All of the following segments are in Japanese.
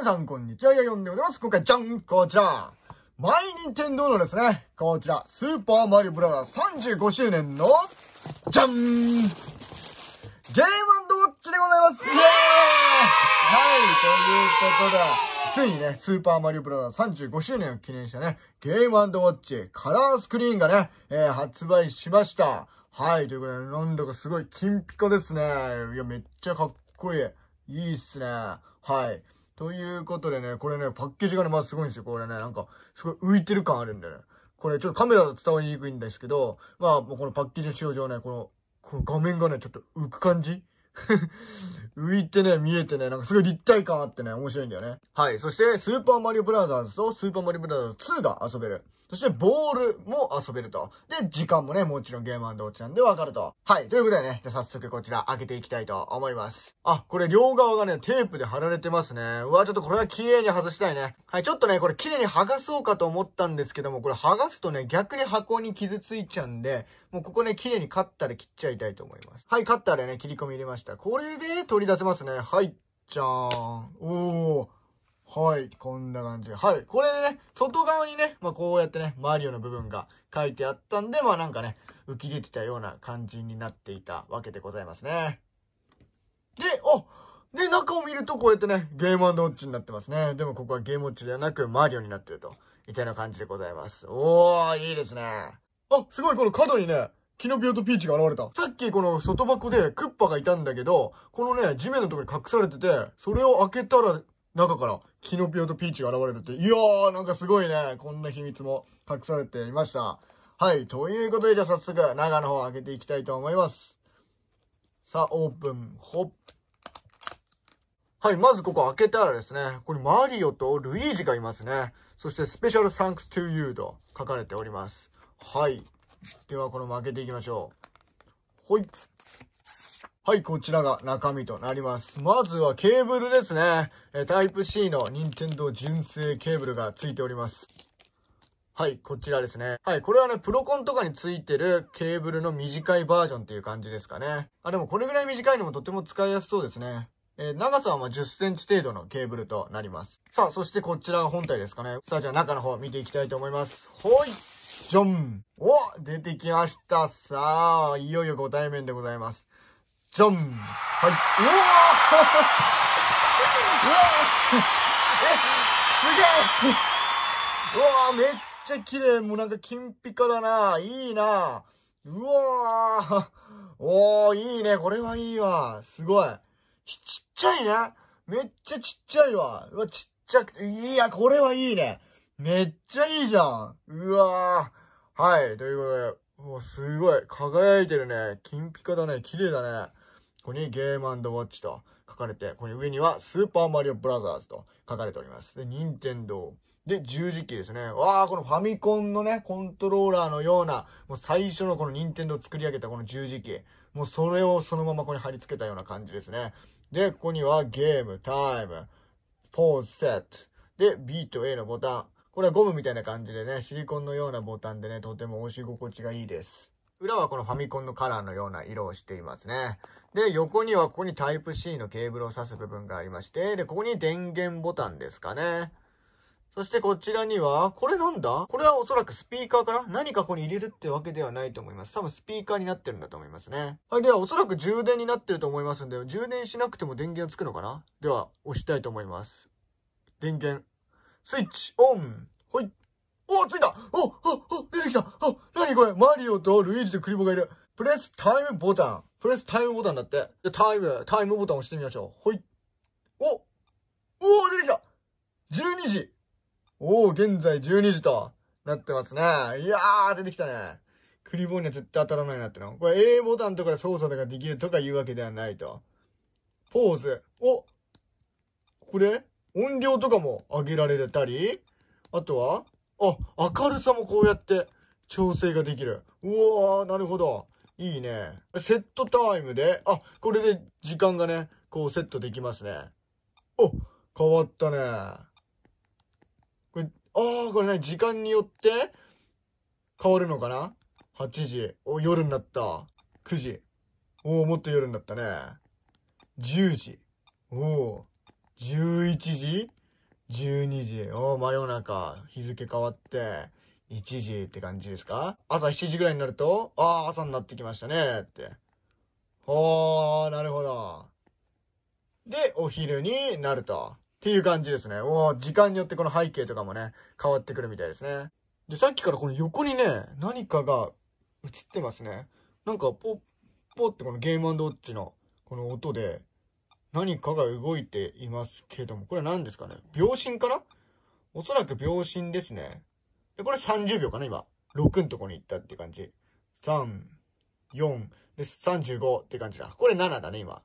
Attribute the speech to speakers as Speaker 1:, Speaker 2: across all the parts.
Speaker 1: 皆さん、こんにちは。やよんでございます。今回、じゃんこちらマイニンテンドーのですね、こちら、スーパーマリオブラザー35周年の、じゃんゲームウォッチでございますイエーイはい、ということで、ついにね、スーパーマリオブラザー35周年を記念したね、ゲームウォッチカラースクリーンがね、えー、発売しました。はい、ということで、なんだかすごい金ピカですね。いや、めっちゃかっこいい。いいっすね。はい。ということでね、これね、パッケージがね、まずすごいんですよ。これね、なんか、すごい浮いてる感あるんでね。これ、ちょっとカメラだと伝わりにくいんですけど、まあ、もうこのパッケージの使用上ね、この、この画面がね、ちょっと浮く感じ 浮いてね、見えてね、なんかすごい立体感あってね、面白いんだよね。はい。そして、スーパーマリオブラザーズとスーパーマリオブラザーズ2が遊べる。そして、ボールも遊べると。で、時間もね、もちろんゲームオーチなんでわかると。はい。ということでね、じゃあ早速こちら開けていきたいと思います。あ、これ両側がね、テープで貼られてますね。うわ、ちょっとこれは綺麗に外したいね。はい、ちょっとね、これ綺麗に剥がそうかと思ったんですけども、これ剥がすとね、逆に箱に傷ついちゃうんで、もうここね、綺麗にカッターで切っちゃいたいと思います。はい、カッターでね、切り込み入れました。。これで取り出せますね。はい、じゃーん。おー。はい、こんな感じ。はい、これでね、外側にね、まあ、こうやってね、マリオの部分が書いてあったんで、まあ、なんかね、浮き出てたような感じになっていたわけでございますね。で、おで、中を見るとこうやってね、ゲームウォッチになってますね。でもここはゲームウォッチではなく、マリオになってると。みたいな感じでございます。おー、いいですね。あ、すごい、この角にね、キノピオとピーチが現れた。さっきこの外箱でクッパがいたんだけど、このね、地面のところに隠されてて、それを開けたら、中からキノピオとピーチが現れるって。いやー、なんかすごいね。こんな秘密も隠されていました。はい。ということで、じゃあ早速、中の方を開けていきたいと思います。さあ、オープン、ほっ。はい、まずここ開けたらですね、これマリオとルイージがいますね。そして、スペシャルサンクストゥユーと書かれております。はい。では、この負けていきましょう。ほい。はい、こちらが中身となります。まずはケーブルですね。えタイプ C の任天堂純正ケーブルが付いております。はい、こちらですね。はい、これはね、プロコンとかについてるケーブルの短いバージョンっていう感じですかね。あ、でもこれぐらい短いのもとても使いやすそうですね。えー、長さはま10センチ程度のケーブルとなります。さあ、そしてこちらが本体ですかね。さあ、じゃあ中の方見ていきたいと思います。ほいじゃんお出てきましたさあ、いよいよご対面でございます。じゃんはい。うわ うわえ、すげえ うわめっちゃ綺麗もうなんか金ピカだないいなうわおー、いいねこれはいいわすごいち、ちっちゃいねめっちゃちっちゃいわうわ、ちっちゃくて、いや、これはいいねめっちゃいいじゃんうわーはい、ということで、もうすごい、輝いてるね。金ピカだね。綺麗だね。ここにゲームウォッチと書かれて、ここに上にはスーパーマリオブラザーズと書かれております。で、ニンテンドー。で、十字キーですね。わあ、このファミコンのね、コントローラーのような、もう最初のこのニンテンドー作り上げたこの十字キー。もうそれをそのままここに貼り付けたような感じですね。で、ここにはゲーム、タイム、ポーズセット。で、B と A のボタン。これはゴムみたいな感じでね、シリコンのようなボタンでね、とても押し心地がいいです。裏はこのファミコンのカラーのような色をしていますね。で、横にはここに Type-C のケーブルを挿す部分がありまして、で、ここに電源ボタンですかね。そしてこちらには、これなんだこれはおそらくスピーカーかな何かここに入れるってわけではないと思います。多分スピーカーになってるんだと思いますね。はい、ではおそらく充電になってると思いますんで、充電しなくても電源つくのかなでは、押したいと思います。電源。スイッチオンほいおついたおおお出てきたあなにこれマリオとルイージとクリボがいるプレスタイムボタンプレスタイムボタンだって。じゃ、タイム、タイムボタン押してみましょう。ほい。おおお出てきた !12 時おお現在12時となってますね。いやー、出てきたね。クリボーには絶対当たらないなっての。これ A ボタンとかで操作とかできるとかいうわけではないと。ポーズ。おこれ音量とかも上げられたり、あとは、あ、明るさもこうやって調整ができる。うわー、なるほど。いいね。セットタイムで、あ、これで時間がね、こうセットできますね。お、変わったね。これ、ああ、これね、時間によって変わるのかな ?8 時。お、夜になった。9時。おお、もっと夜になったね。10時。おお。11時 ?12 時。お真夜中。日付変わって、1時って感じですか朝7時ぐらいになると、ああ、朝になってきましたね、って。おー、なるほど。で、お昼になると。っていう感じですね。おー、時間によってこの背景とかもね、変わってくるみたいですね。で、さっきからこの横にね、何かが映ってますね。なんか、ポッ、ポってこのゲームウォッチのこの音で、何かが動いていますけども、これ何ですかね秒針かなおそらく秒針ですね。で、これ30秒かな今。6のとこに行ったって感じ。3、4、で、35って感じだ。これ7だね、今。っ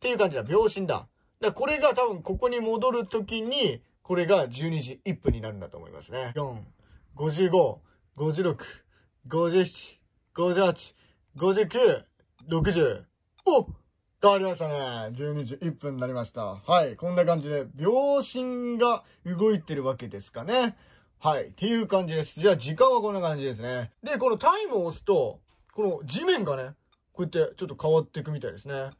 Speaker 1: ていう感じだ。秒針だ。だこれが多分ここに戻るときに、これが12時1分になるんだと思いますね。4、55、56、57、58、59、60。お変わりましたね。12時1分になりました。はい。こんな感じで、秒針が動いてるわけですかね。はい。っていう感じです。じゃあ、時間はこんな感じですね。で、このタイムを押すと、この地面がね、こうやってちょっと変わっていくみたいですね。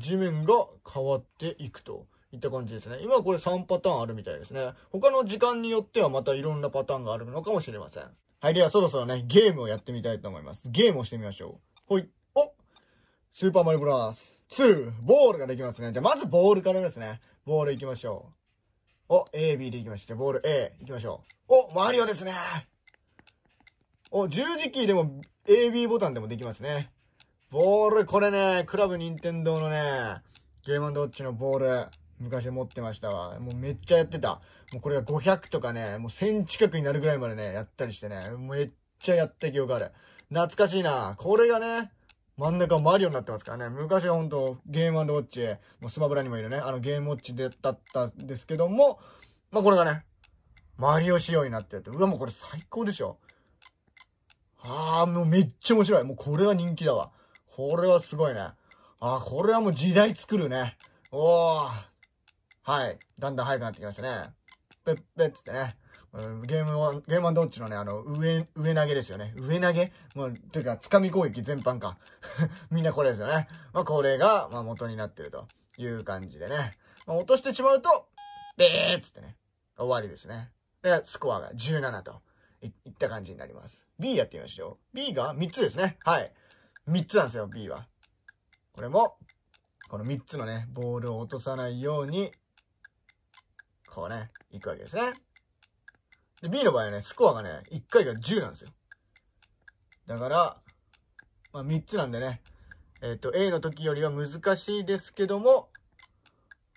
Speaker 1: 地面が変わっていくと。いった感じですね。今これ3パターンあるみたいですね。他の時間によってはまたいろんなパターンがあるのかもしれません。はい、ではそろそろね、ゲームをやってみたいと思います。ゲームをしてみましょう。ほい。おスーパーマリオブラース。2、ボールができますね。じゃあ、まずボールからですね。ボール行きましょう。お、A、B で行きまして、じゃボール A 行きましょう。お、マリオですね。お、十字キーでも A、B ボタンでもできますね。ボール、これね、クラブ、ニンテンドーのね、ゲームウォッチのボール、昔持ってましたわ。もうめっちゃやってた。もうこれが500とかね、もう1000近くになるぐらいまでね、やったりしてね、めっちゃやった記憶ある。懐かしいな。これがね、真ん中マリオになってますからね。昔は本当ゲームウォッチ、もうスマブラにもいるね、あのゲームウォッチでだったんですけども、まあこれがね、マリオ仕様になってて、うわもうこれ最高でしょ。あーもうめっちゃ面白い。もうこれは人気だわ。これはすごいね。ああ、これはもう時代作るね。おお。はい。だんだん早くなってきましたね。ぺっぺっつってね。ゲームワン、ゲームワンっちのね、あの、上、上投げですよね。上投げもう、というか、掴み攻撃全般か。みんなこれですよね。まあ、これが、まあ、元になってるという感じでね。まあ、落としてしまうと、べーっつってね、終わりですね。で、スコアが17といった感じになります。B やってみましょう。B が3つですね。はい。3つなんですよ、B は。これも、この3つのね、ボールを落とさないように、こうね、いくわけですね。で、B の場合はね、スコアがね、1回が10なんですよ。だから、まあ、3つなんでね、えっ、ー、と、A の時よりは難しいですけども、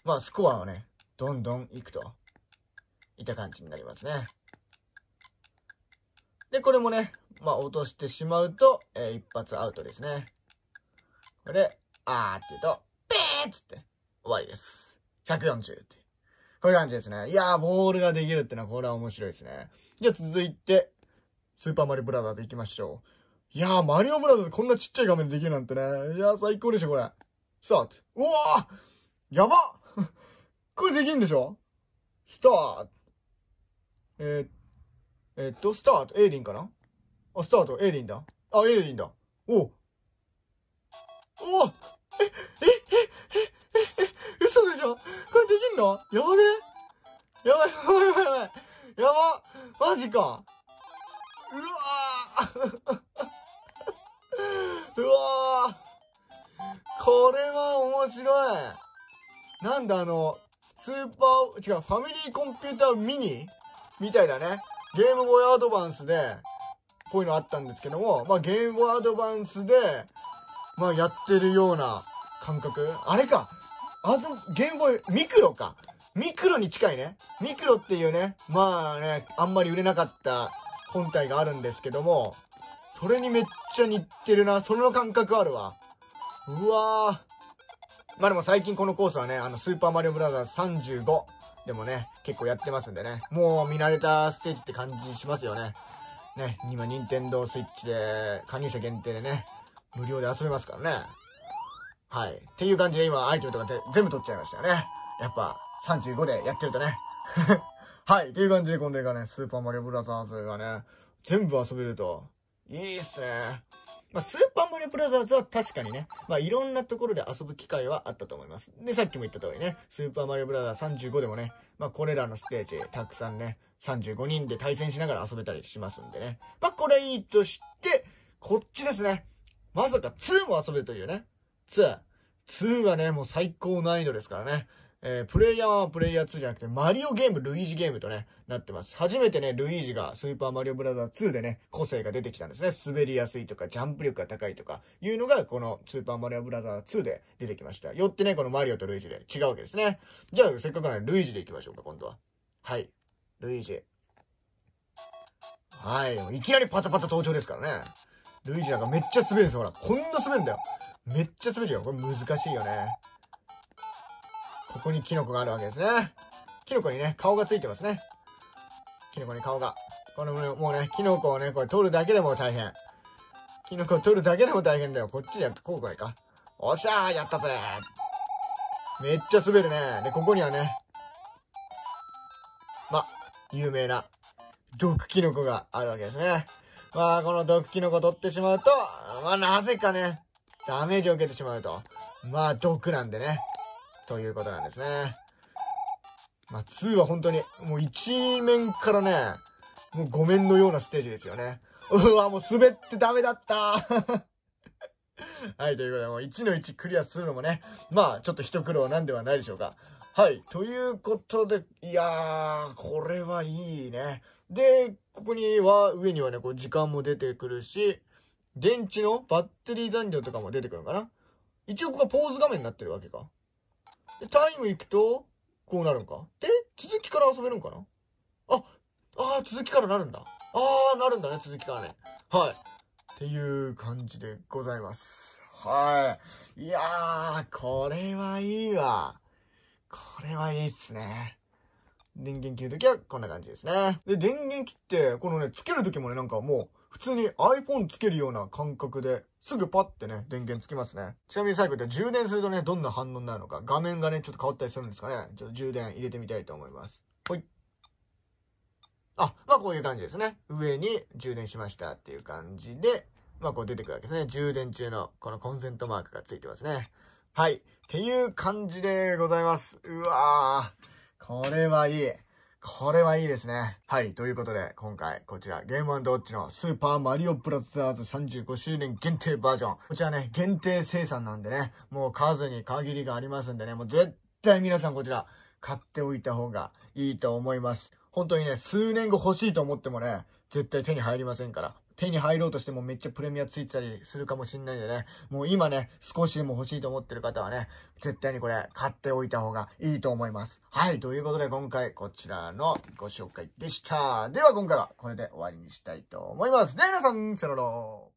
Speaker 1: まあ、スコアをね、どんどんいくと、いった感じになりますね。で、これもね、まあ、落としてしまうと、えー、一発アウトですね。これ、あーって言うと、ペーっつって、終わりです。140って。こういう感じですね。いやー、ボールができるってのはこれは面白いですね。じゃあ続いて、スーパーマリオブラザーズ行きましょう。いやー、マリオブラザーズこんなちっちゃい画面でできるなんてね。いやー、最高でしょ、これ。スタート。うわーやば これできるんでしょスタート。えー、えー、っと、スタート、エイリンかなあ、スタート、エイリンだ。あ、エイリンだ。おおおえ、え、え、え、よ。これできんのやばねやばいやばいやばいやばい。やばマジか。うわ うわこれは面白いなんだあの、スーパー、違う、ファミリーコンピューターミニみたいだね。ゲームボーイアドバンスで、こういうのあったんですけども、まあゲームボーイアドバンスで、まあやってるような感覚。あれかあの、ゲームボーイ、ミクロか。ミクロに近いね。ミクロっていうね、まあね、あんまり売れなかった本体があるんですけども、それにめっちゃ似てるな。その感覚あるわ。うわー。まあでも最近このコースはね、あの、スーパーマリオブラザーズ35でもね、結構やってますんでね。もう見慣れたステージって感じしますよね。ね、今、ニンテンドースイッチで、加入者限定でね、無料で遊べますからね。はい。っていう感じで今、アイテムとかで全部取っちゃいましたよね。やっぱ、35でやってるとね。はい。っていう感じで、この映画ね、スーパーマリオブラザーズがね、全部遊べると、いいっすね。まあ、スーパーマリオブラザーズは確かにね、まあ、いろんなところで遊ぶ機会はあったと思います。で、さっきも言った通りね、スーパーマリオブラザーズ35でもね、まあ、これらのステージ、たくさんね、35人で対戦しながら遊べたりしますんでね。まあ、これいいとして、こっちですね。まさか2も遊べるというね。2。2がね、もう最高難易度ですからね。えー、プレイヤーはプレイヤー2じゃなくて、マリオゲーム、ルイージゲームとね、なってます。初めてね、ルイージがスーパーマリオブラザー2でね、個性が出てきたんですね。滑りやすいとか、ジャンプ力が高いとか、いうのが、このスーパーマリオブラザー2で出てきました。よってね、このマリオとルイージで違うわけですね。じゃあ、せっかくなんで、ルイージで行きましょうか、今度は。はい。ルイージ。はい。いきなりパタパタ登場ですからね。ルイージなんかめっちゃ滑るんですよ、ほら。こんな滑るんだよ。めっちゃ滑るよ。これ難しいよね。ここにキノコがあるわけですね。キノコにね、顔がついてますね。キノコに顔が。このもうね、キノコをね、これ取るだけでも大変。キノコを取るだけでも大変だよ。こっちでやって、こうくらいか。おっしゃーやったぜめっちゃ滑るね。で、ここにはね、ま、有名な、毒キノコがあるわけですね。まあ、この毒キノコ取ってしまうと、まあ、なぜかね、ダメージを受けてしまうと。まあ、毒なんでね。ということなんですね。まあ、2は本当に、もう1面からね、もう5面のようなステージですよね。うわ、もう滑ってダメだった はい、ということで、もう1の1クリアするのもね、まあ、ちょっと一苦労なんではないでしょうか。はい、ということで、いやー、これはいいね。で、ここには、上にはね、こう、時間も出てくるし、電池のバッテリー残量とかも出てくるのかな一応ここがポーズ画面になってるわけか。で、タイム行くと、こうなるんか。で、続きから遊べるんかなあ、ああ、続きからなるんだ。ああ、なるんだね、続きからね。はい。っていう感じでございます。はい。いやー、これはいいわ。これはいいっすね。電源切るときはこんな感じですね。で、電源切って、このね、つけるときもね、なんかもう、普通に iPhone つけるような感覚で、すぐパッてね、電源つきますね。ちなみに最後って充電するとね、どんな反応になるのか、画面がね、ちょっと変わったりするんですかね。ちょっと充電入れてみたいと思います。ほい。あ、まあこういう感じですね。上に充電しましたっていう感じで、まあこう出てくるわけですね。充電中のこのコンセントマークがついてますね。はい。っていう感じでございます。うわー。これはいい。これはいいですね。はい。ということで、今回、こちら、ゲームウォッチのスーパーマリオブラザーズ35周年限定バージョン。こちらね、限定生産なんでね、もう数に限りがありますんでね、もう絶対皆さんこちら、買っておいた方がいいと思います。本当にね、数年後欲しいと思ってもね、絶対手に入りませんから、手に入ろうとしてもめっちゃプレミアついてたりするかもしんないんでね、もう今ね、少しでも欲しいと思ってる方はね、絶対にこれ買っておいた方がいいと思います。はい、ということで今回こちらのご紹介でした。では今回はこれで終わりにしたいと思います。では皆さん、さよなら。